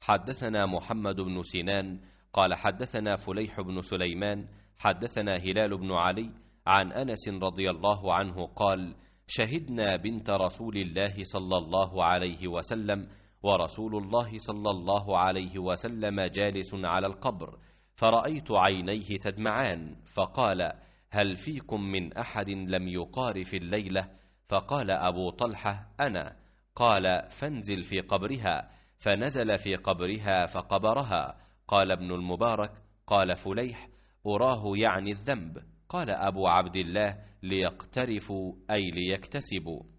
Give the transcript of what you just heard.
حدثنا محمد بن سنان قال حدثنا فليح بن سليمان حدثنا هلال بن علي عن انس رضي الله عنه قال شهدنا بنت رسول الله صلى الله عليه وسلم ورسول الله صلى الله عليه وسلم جالس على القبر فرايت عينيه تدمعان فقال هل فيكم من احد لم يقار في الليله فقال ابو طلحه انا قال فانزل في قبرها فنزل في قبرها فقبرها قال ابن المبارك قال فليح أراه يعني الذنب قال أبو عبد الله ليقترفوا أي ليكتسبوا